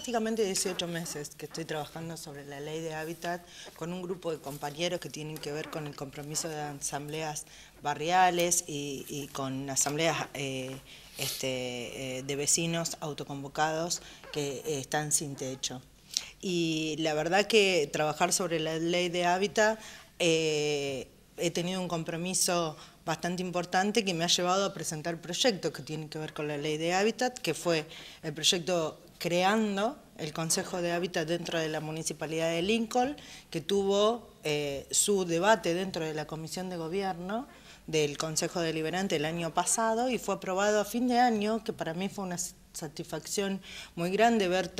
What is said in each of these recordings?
prácticamente 18 meses que estoy trabajando sobre la ley de hábitat con un grupo de compañeros que tienen que ver con el compromiso de asambleas barriales y, con asambleas eh, este, eh, de vecinos autoconvocados que eh, están sin techo. Y la verdad que trabajar sobre la ley de hábitat he tenido un compromiso bastante importante que me ha llevado a presentar proyectos que tienen que ver con la ley de hábitat, que fue el proyecto creando el Consejo de Hábitat dentro de la Municipalidad de Lincoln, que tuvo eh, su debate dentro de la Comisión de Gobierno del Consejo Deliberante el año pasado y fue aprobado a fin de año, que para mí fue una satisfacción muy grande ver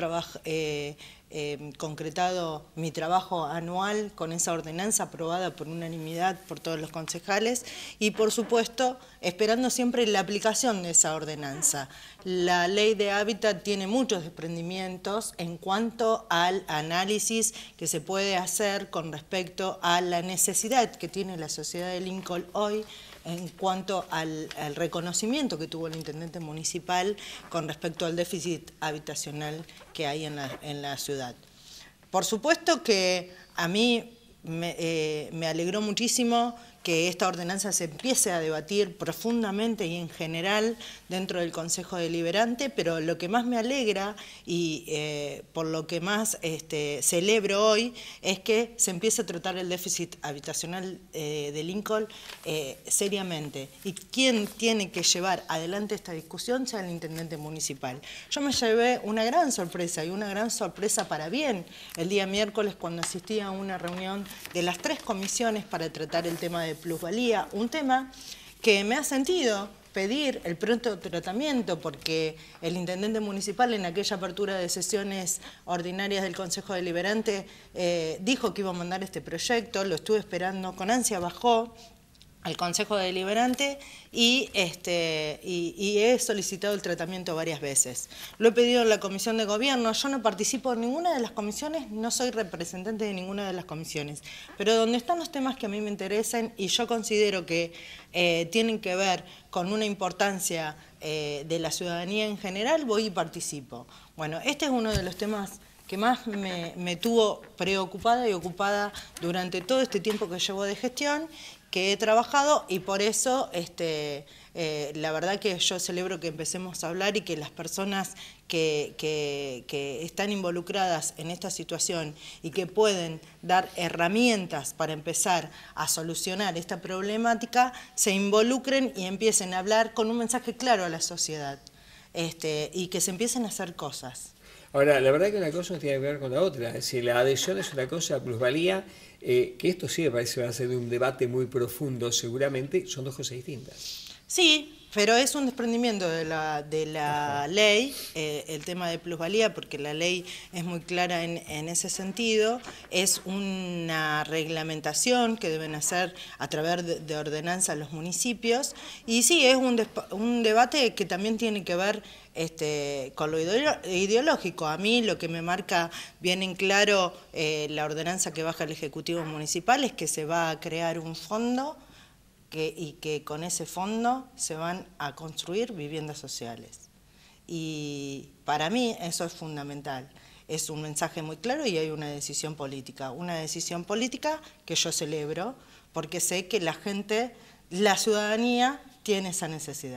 eh, eh, concretado mi trabajo anual con esa ordenanza aprobada por unanimidad por todos los concejales y por supuesto esperando siempre la aplicación de esa ordenanza. La ley de hábitat tiene muchos desprendimientos en cuanto al análisis que se puede hacer con respecto a la necesidad que tiene la sociedad de Lincoln hoy en cuanto al, reconocimiento que tuvo el intendente municipal con respecto al déficit habitacional que hay en la, en la ciudad. Por supuesto que a mí me eh, alegró muchísimo que esta ordenanza se empiece a debatir profundamente y en general dentro del Consejo Deliberante, pero lo que más me alegra y eh, por lo que más este, celebro hoy es que se empiece a tratar el déficit habitacional eh, de Lincoln eh, seriamente. Y quien tiene que llevar adelante esta discusión sea el Intendente Municipal. Yo me llevé una gran sorpresa y una gran sorpresa para bien el día miércoles cuando asistí a una reunión de las tres comisiones para tratar el tema de de plusvalía, un tema que me ha sentido pedir el pronto tratamiento porque el intendente municipal en aquella apertura de sesiones ordinarias del Consejo Deliberante eh, dijo que iba a mandar este proyecto, lo estuve esperando con ansia, bajó, al Consejo Deliberante y, este, y, he solicitado el tratamiento varias veces. Lo he pedido en la Comisión de Gobierno, yo no participo en ninguna de las comisiones, no soy representante de ninguna de las comisiones, pero donde están los temas que a mí me interesan y yo considero que eh, tienen que ver con una importancia eh, de la ciudadanía en general, voy y participo. Bueno, este es uno de los temas que más me, tuvo preocupada y ocupada durante todo este tiempo que llevo de gestión que he trabajado y por eso este, eh, la verdad que yo celebro que empecemos a hablar y que las personas que, están involucradas en esta situación y que pueden dar herramientas para empezar a solucionar esta problemática, se involucren y empiecen a hablar con un mensaje claro a la sociedad. Este, y que se empiecen a hacer cosas. Ahora, la verdad que una cosa no tiene que ver con la otra. si la adhesión es una cosa, plusvalía, eh, que esto sí me parece va a ser un debate muy profundo seguramente, son dos cosas distintas. Sí, pero es un desprendimiento de la, de la ley, eh, el tema de plusvalía, porque la ley es muy clara en, ese sentido, es una reglamentación que deben hacer a través de, ordenanza los municipios, y sí, es un, un debate que también tiene que ver este, con lo ideológico. A mí lo que me marca bien en claro eh, la ordenanza que baja el Ejecutivo Municipal es que se va a crear un fondo que, y que con ese fondo se van a construir viviendas sociales. Y para mí eso es fundamental. Es un mensaje muy claro y hay una decisión política. Una decisión política que yo celebro porque sé que la gente, la ciudadanía, tiene esa necesidad.